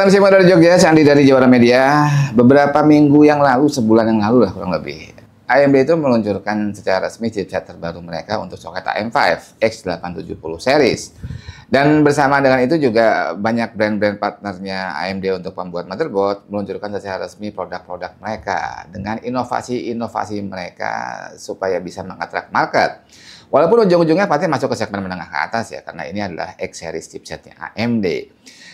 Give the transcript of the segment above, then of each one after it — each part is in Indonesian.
Hasan Sima dari Jogja, Sandi dari Jawara Media. Beberapa minggu yang lalu, sebulan yang lalu lah kurang lebih. AMD itu meluncurkan secara resmi chipset terbaru mereka untuk soket AM5 X870 series. Dan bersama dengan itu juga banyak brand-brand partnernya AMD untuk pembuat motherboard meluncurkan secara resmi produk-produk mereka dengan inovasi-inovasi mereka supaya bisa mengatrak market. Walaupun ujung-ujungnya pasti masuk ke segmen menengah ke atas ya, karena ini adalah X series chipsetnya AMD.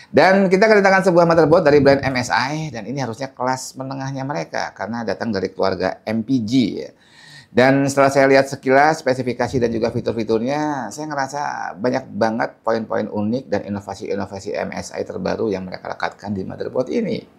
Dan kita kedatangan sebuah motherboard dari brand MSI dan ini harusnya kelas menengahnya mereka karena datang dari keluarga MPG ya. Dan setelah saya lihat sekilas spesifikasi dan juga fitur-fiturnya, saya ngerasa banyak banget poin-poin unik dan inovasi-inovasi MSI terbaru yang mereka lekatkan di motherboard ini.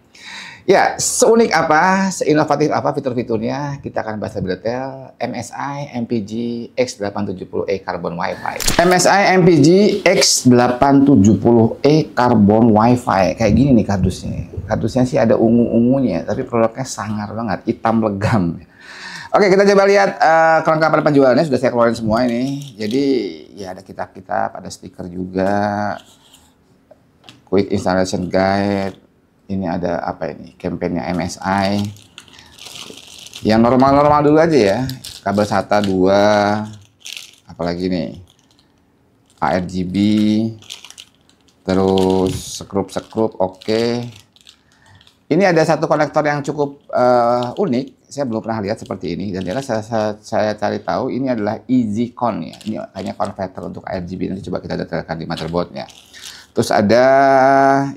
Ya, seunik apa, seinovatif apa fitur-fiturnya, kita akan bahas lebih detail MSI MPG X870E Carbon Wi-Fi. MSI MPG X870E Carbon Wi-Fi. Kayak gini nih kardusnya. Kardusnya sih ada ungu-ungunya, tapi produknya sangar banget, hitam legam. Oke, kita coba lihat uh, kelengkapan penjualannya sudah saya keluarin semua ini. Jadi, ya ada kitab-kitab, ada stiker juga. Quick installation guide ini ada apa ini Kampanye MSI yang normal-normal dulu aja ya kabel SATA 2 apalagi nih ARGB terus sekrup-sekrup oke okay. ini ada satu konektor yang cukup uh, unik saya belum pernah lihat seperti ini dan ternyata saya, saya, saya cari tahu ini adalah EasyCon ya ini hanya konverter untuk RGB nanti coba kita detailkan di motherboardnya Terus ada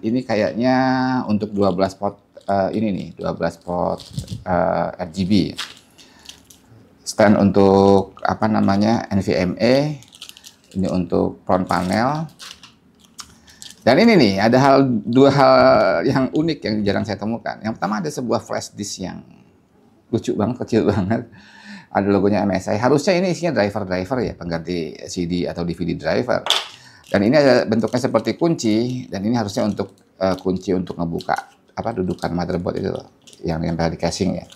ini kayaknya untuk 12 pot uh, ini nih, 12 pot uh, eh, RGB. Stand untuk apa namanya? NVMe. Ini untuk front panel. Dan ini nih, ada hal dua hal yang unik yang jarang saya temukan. Yang pertama ada sebuah flash disk yang lucu banget, kecil banget. Ada logonya MSI. Harusnya ini isinya driver-driver ya, pengganti CD atau DVD driver dan ini ada bentuknya seperti kunci dan ini harusnya untuk uh, kunci untuk ngebuka apa dudukan motherboard itu yang yang di casing ya.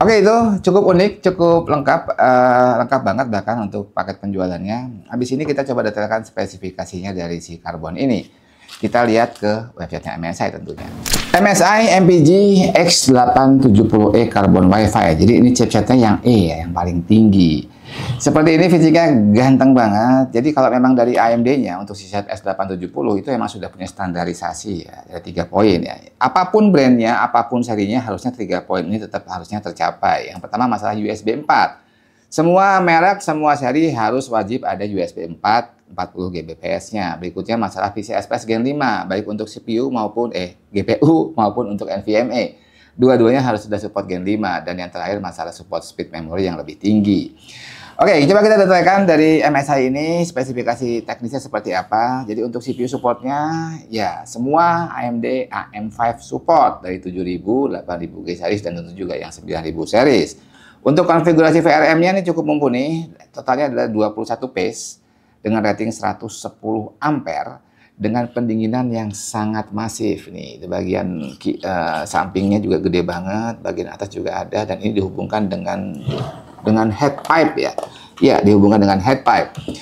Oke itu cukup unik, cukup lengkap, uh, lengkap banget bahkan untuk paket penjualannya. Habis ini kita coba detailkan spesifikasinya dari si karbon ini. Kita lihat ke websitenya MSI tentunya. MSI MPG X870E Carbon WiFi. Jadi ini chipsetnya yang E ya, yang paling tinggi. Seperti ini fisiknya ganteng banget. Jadi kalau memang dari AMD-nya untuk chipset S870 itu memang sudah punya standarisasi ya, ada ya tiga poin ya. Apapun brandnya, apapun serinya harusnya tiga poin ini tetap harusnya tercapai. Yang pertama masalah USB 4. Semua merek, semua seri harus wajib ada USB 4 40 Gbps-nya. Berikutnya masalah PCI Express Gen 5 baik untuk CPU maupun eh GPU maupun untuk NVMe dua-duanya harus sudah support Gen 5 dan yang terakhir masalah support speed memory yang lebih tinggi. Oke, okay, coba kita detailkan dari MSI ini spesifikasi teknisnya seperti apa. Jadi untuk CPU supportnya, ya semua AMD AM5 support dari 7000, 8000 G series dan tentu juga yang 9000 series. Untuk konfigurasi VRM-nya ini cukup mumpuni, totalnya adalah 21 pace dengan rating 110 ampere dengan pendinginan yang sangat masif nih. Di bagian uh, sampingnya juga gede banget, bagian atas juga ada dan ini dihubungkan dengan dengan head pipe ya. Ya, dihubungkan dengan head pipe.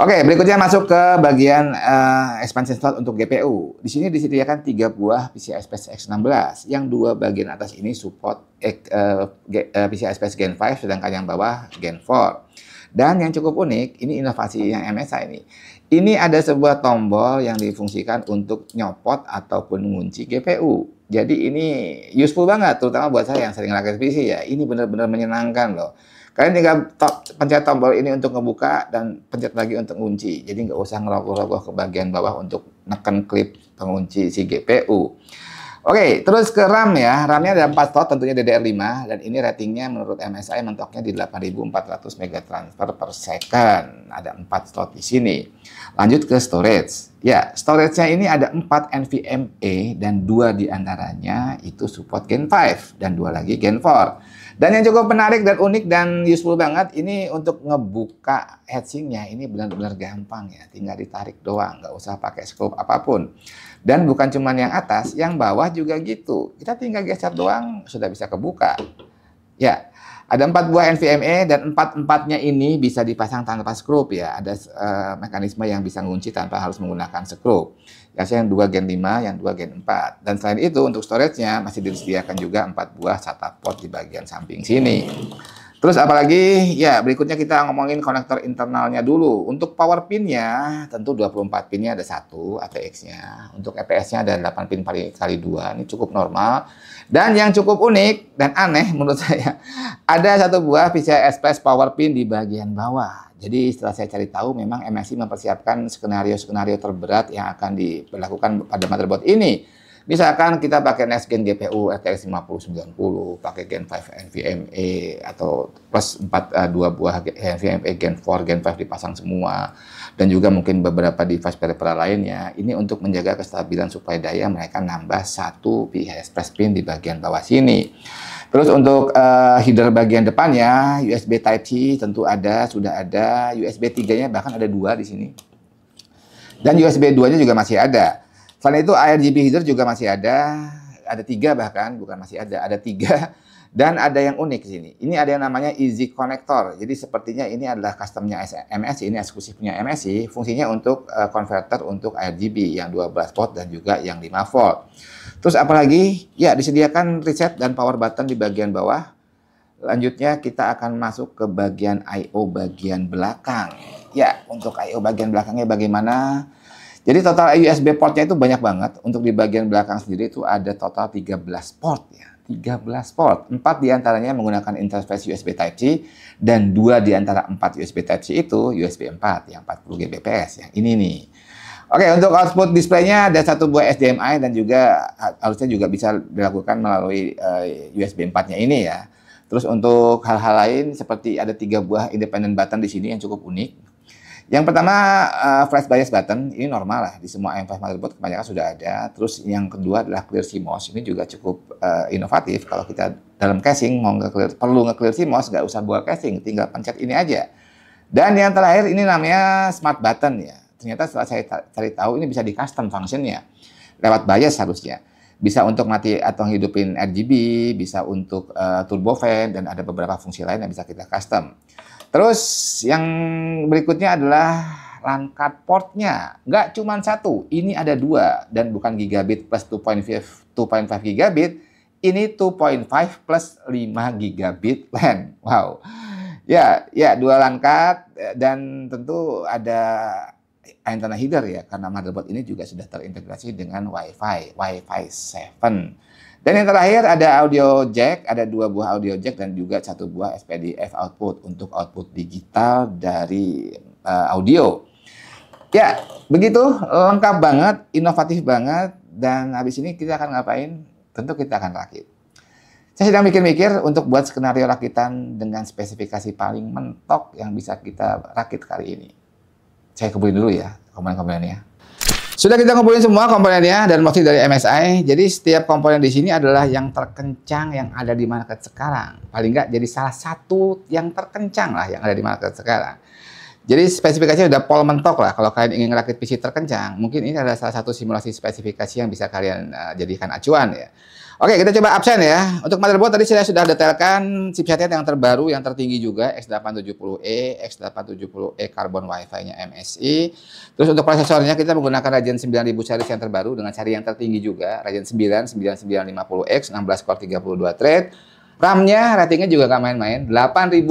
Oke, berikutnya masuk ke bagian uh, expansion slot untuk GPU. Di sini disediakan tiga buah PCI Express X16, yang dua bagian atas ini support uh, eh, eh, PCI Express Gen 5, sedangkan yang bawah Gen 4. Dan yang cukup unik, ini inovasi yang MSI ini. Ini ada sebuah tombol yang difungsikan untuk nyopot ataupun mengunci GPU. Jadi ini useful banget, terutama buat saya yang sering rakit PC ya. Ini benar-benar menyenangkan loh. Kalian tinggal to pencet tombol ini untuk ngebuka dan pencet lagi untuk ngunci. Jadi nggak usah ngerogoh-rogoh ke bagian bawah untuk neken klip pengunci si GPU. Oke, terus ke RAM ya. RAM-nya ada 4 slot tentunya DDR5 dan ini ratingnya menurut MSI mentoknya di 8400 megatransfer per second. Ada 4 slot di sini. Lanjut ke storage. Ya, storage-nya ini ada 4 NVMe dan dua diantaranya itu support Gen 5 dan dua lagi Gen 4. Dan yang cukup menarik dan unik dan useful banget ini untuk ngebuka hatching-nya ini benar-benar gampang ya, tinggal ditarik doang, nggak usah pakai scope apapun. Dan bukan cuma yang atas, yang bawah juga gitu. Kita tinggal geser doang sudah bisa kebuka. Ya, ada empat buah NVMe dan empat-empatnya ini bisa dipasang tanpa skrup ya. Ada uh, mekanisme yang bisa mengunci tanpa harus menggunakan skrup. saya yang dua Gen 5, yang dua Gen 4. Dan selain itu untuk storage-nya masih disediakan juga empat buah SATA port di bagian samping sini. Terus apalagi ya berikutnya kita ngomongin konektor internalnya dulu. Untuk power pinnya tentu 24 pinnya ada satu ATX-nya. Untuk EPS-nya ada 8 pin kali dua Ini cukup normal. Dan yang cukup unik dan aneh menurut saya ada satu buah PCI Express power pin di bagian bawah. Jadi setelah saya cari tahu memang MSI mempersiapkan skenario-skenario terberat yang akan diberlakukan pada motherboard ini. Misalkan kita pakai next gen GPU RTX 5090, pakai Gen 5 NVMe atau plus 4 uh, 2 buah NVMe Gen 4, e, Gen 5 dipasang semua dan juga mungkin beberapa device peripheral lainnya. Ini untuk menjaga kestabilan suplai daya mereka nambah satu PCI Express pin di bagian bawah sini. Terus untuk uh, header bagian depannya USB Type-C tentu ada, sudah ada. USB 3-nya bahkan ada dua di sini. Dan USB 2-nya juga masih ada. Selain itu ARGB Heater juga masih ada, ada tiga bahkan, bukan masih ada, ada tiga. Dan ada yang unik di sini. Ini ada yang namanya Easy Connector. Jadi sepertinya ini adalah customnya MSI, ini punya MSI. Fungsinya untuk uh, converter untuk RGB yang 12 volt dan juga yang 5 volt. Terus apalagi? Ya disediakan reset dan power button di bagian bawah. Lanjutnya kita akan masuk ke bagian I.O. bagian belakang. Ya, untuk I.O. bagian belakangnya bagaimana? Jadi total USB portnya itu banyak banget. Untuk di bagian belakang sendiri itu ada total 13 port ya. 13 port. 4 diantaranya menggunakan interface USB Type-C dan 2 diantara empat USB Type-C itu USB 4 yang 40 Gbps yang ini nih. Oke, untuk output displaynya ada satu buah HDMI dan juga harusnya juga bisa dilakukan melalui uh, eh, USB 4-nya ini ya. Terus untuk hal-hal lain seperti ada tiga buah independent button di sini yang cukup unik. Yang pertama uh, flash bias button ini normal lah di semua AMF 5 motherboard kebanyakan sudah ada. Terus yang kedua adalah clear CMOS ini juga cukup uh, inovatif kalau kita dalam casing mau nge clear perlu nge clear CMOS nggak usah buat casing tinggal pencet ini aja. Dan yang terakhir ini namanya smart button ya. Ternyata setelah saya cari tahu ini bisa di custom functionnya lewat bias harusnya. Bisa untuk mati atau hidupin RGB, bisa untuk uh, turbo fan dan ada beberapa fungsi lain yang bisa kita custom. Terus yang berikutnya adalah langkat portnya. Nggak cuma satu, ini ada dua. Dan bukan gigabit plus 2.5 gigabit, ini 2.5 plus 5 gigabit LAN. Wow. Ya, ya dua langkat dan tentu ada antenna header ya karena motherboard ini juga sudah terintegrasi dengan Wi-Fi, Wi-Fi 7. Dan yang terakhir ada audio jack, ada dua buah audio jack dan juga satu buah SPDF output untuk output digital dari uh, audio. Ya, begitu lengkap banget, inovatif banget dan habis ini kita akan ngapain? Tentu kita akan rakit. Saya sedang mikir-mikir untuk buat skenario rakitan dengan spesifikasi paling mentok yang bisa kita rakit kali ini. Saya kumpulin dulu ya komen-komennya. Sudah kita ngumpulin semua komponennya dan motif dari MSI. Jadi setiap komponen di sini adalah yang terkencang yang ada di market sekarang. Paling nggak jadi salah satu yang terkencang lah yang ada di market sekarang. Jadi spesifikasinya udah pol mentok lah. Kalau kalian ingin rakit PC terkencang, mungkin ini adalah salah satu simulasi spesifikasi yang bisa kalian uh, jadikan acuan ya. Oke, kita coba absen ya. Untuk motherboard tadi saya sudah detailkan chipsetnya yang terbaru, yang tertinggi juga X870E, X870E carbon wi fi nya MSI. Terus untuk prosesornya kita menggunakan Ryzen 9000 series yang terbaru dengan seri yang tertinggi juga, Ryzen 9 9950X 16 core 32 thread RAM-nya ratingnya juga nggak main-main, 8200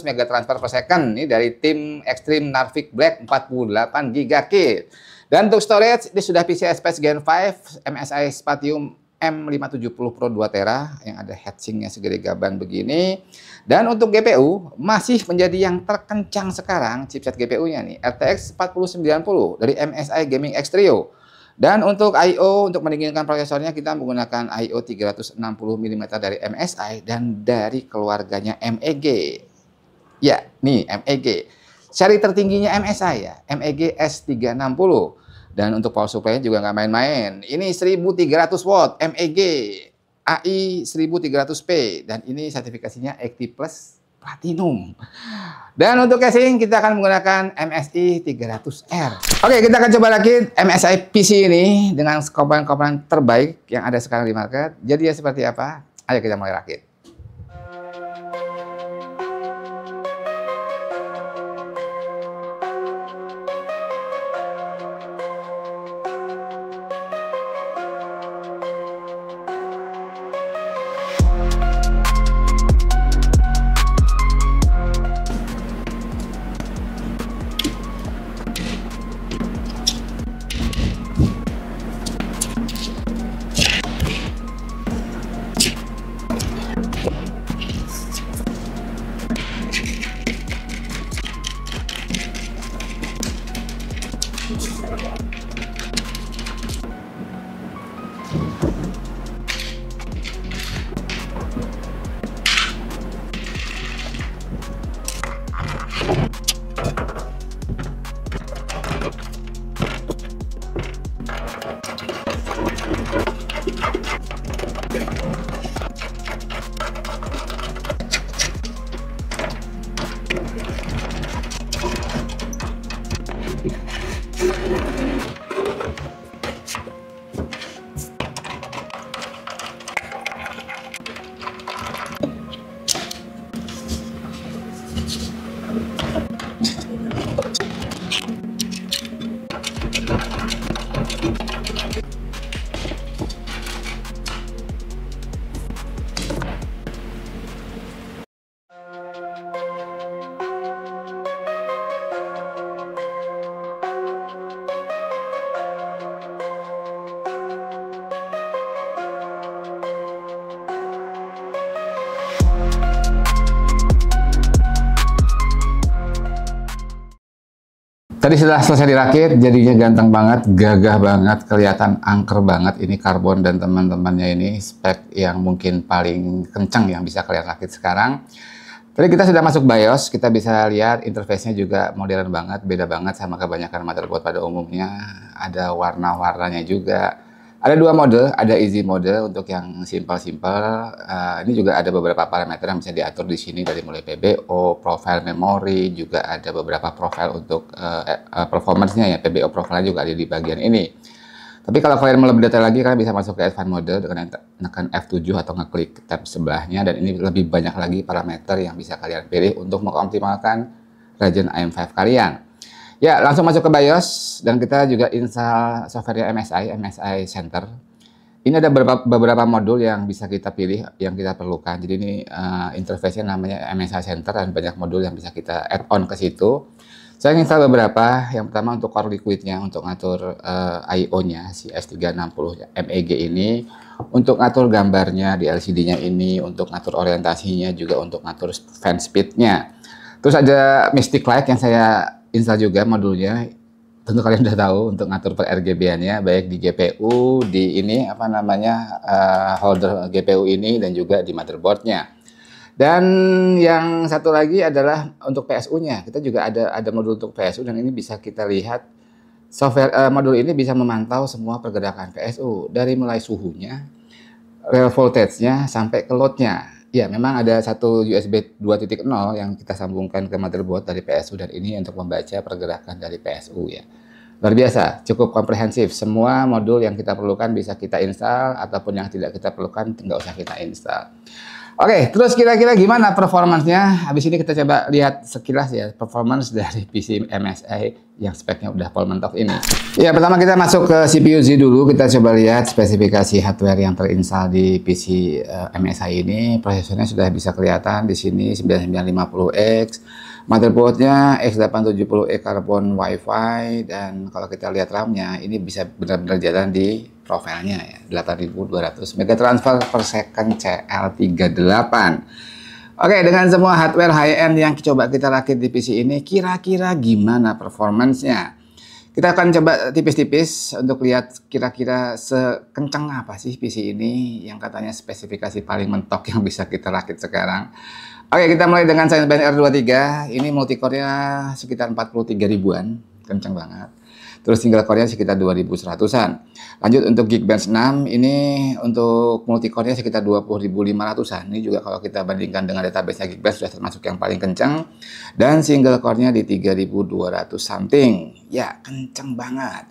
megatransfer per second. Ini dari tim Extreme Narvik Black 48 kit. Dan untuk storage, ini sudah PCI Express Gen 5, MSI Spatium M570 Pro 2 tera yang ada hatching-nya segede gaban begini. Dan untuk GPU masih menjadi yang terkencang sekarang chipset GPU-nya nih RTX 4090 dari MSI Gaming X Trio dan untuk I.O. untuk mendinginkan prosesornya kita menggunakan I.O. 360 mm dari MSI dan dari keluarganya MEG. Ya, nih MEG. Seri tertingginya MSI ya, MEG S360. Dan untuk power supply juga nggak main-main. Ini 1300 watt MEG AI 1300P dan ini sertifikasinya Active Plus Platinum. Dan untuk casing kita akan menggunakan MSI 300R. Oke, kita akan coba lagi MSI PC ini dengan komponen-komponen terbaik yang ada sekarang di market. Jadi ya seperti apa? Ayo kita mulai rakit. Thank you. setelah selesai dirakit jadinya ganteng banget, gagah banget, kelihatan angker banget ini karbon dan teman-temannya ini spek yang mungkin paling kenceng yang bisa kalian rakit sekarang. Tadi kita sudah masuk BIOS, kita bisa lihat interface-nya juga modern banget, beda banget sama kebanyakan motherboard pada umumnya. Ada warna-warnanya juga ada dua mode, ada easy mode untuk yang simpel-simpel. Uh, ini juga ada beberapa parameter yang bisa diatur di sini dari mulai PBO, profile memory, juga ada beberapa profile untuk uh, uh, performance-nya ya. PBO profile juga ada di bagian ini. Tapi kalau kalian mau lebih detail lagi, kalian bisa masuk ke advanced mode dengan menekan F7 atau ngeklik tab sebelahnya dan ini lebih banyak lagi parameter yang bisa kalian pilih untuk mengoptimalkan Ryzen AM5 kalian. Ya, langsung masuk ke BIOS dan kita juga install software MSI, MSI Center. Ini ada beberapa, beberapa modul yang bisa kita pilih yang kita perlukan. Jadi ini uh, interface-nya namanya MSI Center dan banyak modul yang bisa kita add on ke situ. Saya install beberapa. Yang pertama untuk core liquidnya untuk ngatur uh, eh, io nya si S360 MEG ini, untuk ngatur gambarnya di LCD-nya ini, untuk ngatur orientasinya juga untuk ngatur fan speed-nya. Terus ada Mystic Light yang saya install juga modulnya. Tentu kalian sudah tahu untuk ngatur per RGB-nya baik di GPU, di ini apa namanya uh, holder GPU ini dan juga di motherboardnya. Dan yang satu lagi adalah untuk PSU-nya. Kita juga ada ada modul untuk PSU dan ini bisa kita lihat software uh, modul ini bisa memantau semua pergerakan PSU dari mulai suhunya, rail voltage-nya sampai ke load-nya. Ya, memang ada satu USB 2.0 yang kita sambungkan ke motherboard dari PSU dan ini untuk membaca pergerakan dari PSU ya. Luar biasa, cukup komprehensif. Semua modul yang kita perlukan bisa kita install ataupun yang tidak kita perlukan tidak usah kita install. Oke, terus kira-kira gimana performancenya? Habis ini kita coba lihat sekilas ya performance dari PC MSI yang speknya udah full Mentok ini. Ya, pertama kita masuk ke CPU Z dulu. Kita coba lihat spesifikasi hardware yang terinstal di PC uh, eh, MSI ini. Prosesornya sudah bisa kelihatan di sini 9950X. Motherboardnya X870E Carbon WiFi dan kalau kita lihat RAM-nya ini bisa benar-benar jalan di profilnya ya 8200 transfer per second CL38 Oke dengan semua hardware high-end yang coba kita rakit di PC ini kira-kira gimana performancenya kita akan coba tipis-tipis untuk lihat kira-kira sekencang apa sih PC ini yang katanya spesifikasi paling mentok yang bisa kita rakit sekarang Oke kita mulai dengan Sanyo Band R23 ini multicore-nya sekitar 43 ribuan kencang banget Terus single core-nya sekitar 2100-an. Lanjut untuk Geekbench 6 ini untuk multi core-nya sekitar 20500-an. Ini juga kalau kita bandingkan dengan database-nya Geekbench sudah termasuk yang paling kencang dan single core-nya di 3200 something. Ya, kencang banget.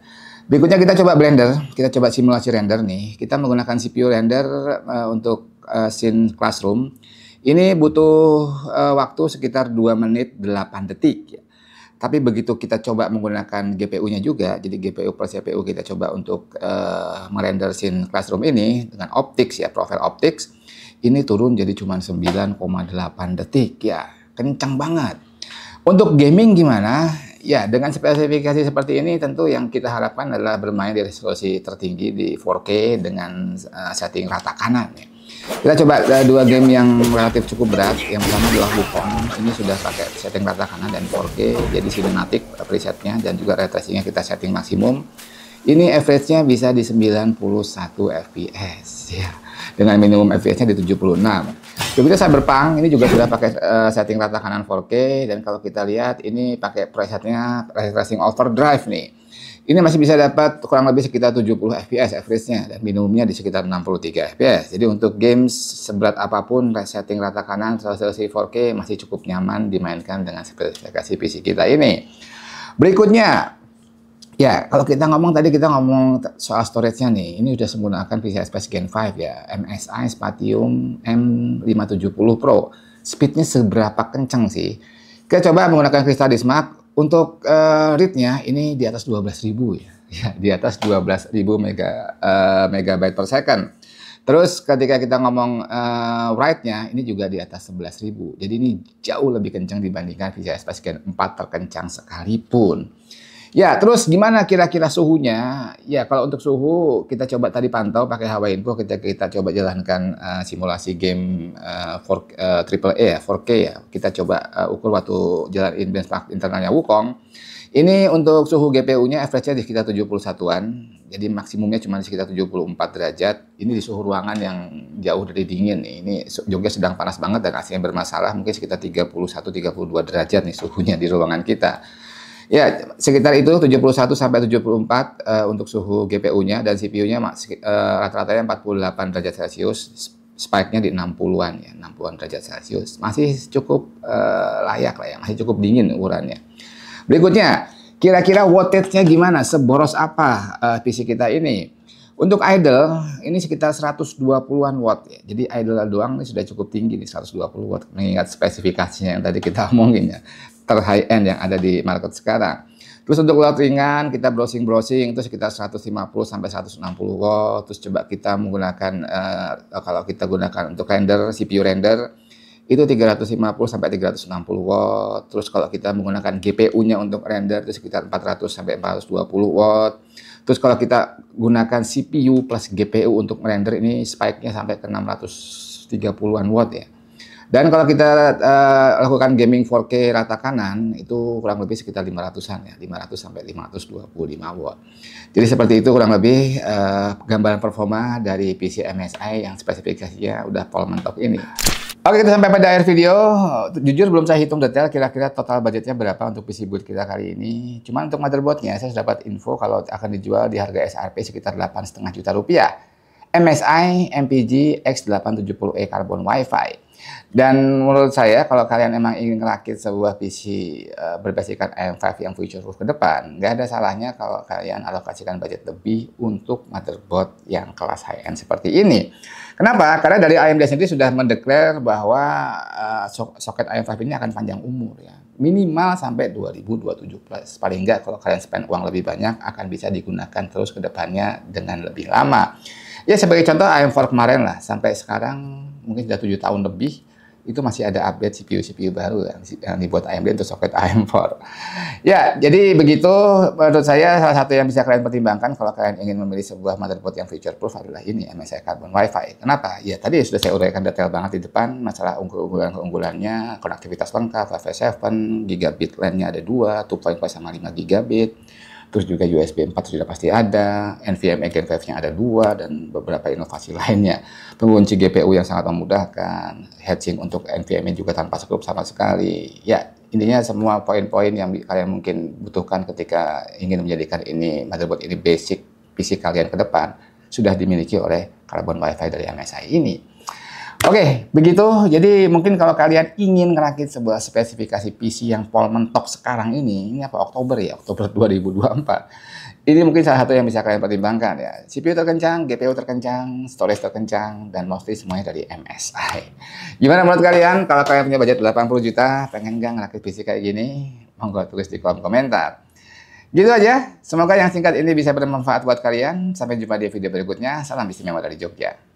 Berikutnya kita coba Blender, kita coba simulasi render nih. Kita menggunakan CPU render uh, untuk uh, scene classroom. Ini butuh uh, waktu sekitar 2 menit 8 detik. Ya. Tapi begitu kita coba menggunakan GPU-nya juga, jadi GPU plus CPU kita coba untuk uh, merender scene classroom ini dengan optics ya, profile optics, ini turun jadi cuma 9,8 detik ya, kencang banget. Untuk gaming gimana? Ya, dengan spesifikasi seperti ini tentu yang kita harapkan adalah bermain di resolusi tertinggi di 4K dengan uh, setting rata kanan ya. Kita coba uh, dua game yang relatif cukup berat. Yang pertama adalah Wukong. Ini sudah pakai setting rata kanan dan 4K, jadi cinematic presetnya dan juga retracingnya kita setting maksimum. Ini average-nya bisa di 91 fps ya. Dengan minimum fps-nya di 76. saya Cyberpunk ini juga sudah pakai uh, setting rata kanan 4K dan kalau kita lihat ini pakai presetnya retracing overdrive nih ini masih bisa dapat kurang lebih sekitar 70 fps average-nya dan minimumnya di sekitar 63 fps. Jadi untuk games seberat apapun setting rata kanan resolusi 4K masih cukup nyaman dimainkan dengan spesifikasi PC kita ini. Berikutnya, Ya, kalau kita ngomong tadi kita ngomong soal storage-nya nih. Ini sudah menggunakan PCI Express Gen 5 ya, MSI Spatium M570 Pro. Speednya seberapa kencang sih? Kita coba menggunakan Crystal Dismark untuk uh, read-nya ini di atas 12.000 ya. Ya, di atas 12.000 mega uh, megabyte per second. Terus ketika kita ngomong uh, write-nya ini juga di atas 11.000. Jadi ini jauh lebih kencang dibandingkan PCI Express Gen 4 terkencang sekalipun. Ya, terus gimana kira-kira suhunya? Ya, kalau untuk suhu kita coba tadi pantau pakai Hawaii Info kita kita coba jalankan uh, simulasi game uh, 4, uh, triple ya, 4K ya. Kita coba uh, ukur waktu jalan benchmark internalnya Wukong. Ini untuk suhu GPU-nya average-nya di sekitar 71-an. Jadi maksimumnya cuma di sekitar 74 derajat. Ini di suhu ruangan yang jauh dari dingin nih. Ini Jogja sedang panas banget dan AC nya bermasalah mungkin sekitar 31 32 derajat nih suhunya di ruangan kita. Ya, sekitar itu 71 sampai 74 uh, eh, untuk suhu GPU-nya dan CPU-nya uh, rata-ratanya 48 derajat Celcius, spike-nya di 60-an ya, 60-an derajat Celcius. Masih cukup uh, layak lah ya, masih cukup dingin ukurannya. Berikutnya, kira-kira wattage-nya gimana? Seboros apa uh, eh, PC kita ini? Untuk idle ini sekitar 120-an watt ya. Jadi idle doang ini sudah cukup tinggi nih 120 watt mengingat spesifikasinya yang tadi kita omongin ya ter end yang ada di market sekarang. Terus untuk load ringan kita browsing-browsing itu sekitar 150 sampai 160 watt. Terus coba kita menggunakan uh, kalau kita gunakan untuk render CPU render itu 350 sampai 360 watt. Terus kalau kita menggunakan GPU-nya untuk render itu sekitar 400 sampai 420 watt. Terus kalau kita gunakan CPU plus GPU untuk render ini spike-nya sampai ke 630-an watt ya. Dan kalau kita uh, lakukan gaming 4K rata kanan itu kurang lebih sekitar 500-an ya, 500 sampai 525 watt. Jadi seperti itu kurang lebih uh, gambaran performa dari PC MSI yang spesifikasinya udah Paul mentok ini. Oke, kita sampai pada akhir video. Jujur belum saya hitung detail kira-kira total budgetnya berapa untuk PC build kita kali ini. Cuman untuk motherboardnya saya sudah dapat info kalau akan dijual di harga SRP sekitar 8,5 juta rupiah. MSI MPG X870E Carbon Wi-Fi. Dan menurut saya kalau kalian emang ingin merakit sebuah PC uh, eh, berbasiskan AM5 yang future-proof ke depan, nggak ada salahnya kalau kalian alokasikan budget lebih untuk motherboard yang kelas high-end seperti ini. Kenapa? Karena dari AMD sendiri sudah mendeklar bahwa uh, soket AM5 ini akan panjang umur ya. Minimal sampai 2027 plus. Paling nggak kalau kalian spend uang lebih banyak akan bisa digunakan terus ke depannya dengan lebih lama. Ya sebagai contoh AM4 kemarin lah sampai sekarang mungkin sudah tujuh tahun lebih itu masih ada update CPU CPU baru yang dibuat AMD untuk soket AM4. Ya, jadi begitu menurut saya salah satu yang bisa kalian pertimbangkan kalau kalian ingin memilih sebuah motherboard yang future proof adalah ini MSI Carbon WiFi. Kenapa? Ya tadi sudah saya uraikan detail banget di depan masalah unggulan unggulannya konektivitas lengkap, Wi-Fi 7, gigabit lan ada dua, 2.5 sama 5 gigabit terus juga USB 4 sudah pasti ada, NVMe Gen 5-nya ada dua, dan beberapa inovasi lainnya. Pengunci GPU yang sangat memudahkan, hedging untuk NVMe juga tanpa sekrup sama sekali. Ya, intinya semua poin-poin yang kalian mungkin butuhkan ketika ingin menjadikan ini motherboard ini basic PC kalian ke depan, sudah dimiliki oleh Carbon WiFi dari MSI ini. Oke, begitu. Jadi mungkin kalau kalian ingin ngerakit sebuah spesifikasi PC yang pol top sekarang ini, ini apa Oktober ya, Oktober 2024. Ini mungkin salah satu yang bisa kalian pertimbangkan ya. CPU terkencang, GPU terkencang, storage terkencang, dan mostly semuanya dari MSI. Gimana menurut kalian kalau kalian punya budget 80 juta, pengen nggak ngerakit PC kayak gini? Monggo tulis di kolom komentar. Gitu aja, semoga yang singkat ini bisa bermanfaat buat kalian. Sampai jumpa di video berikutnya. Salam PC memang dari Jogja.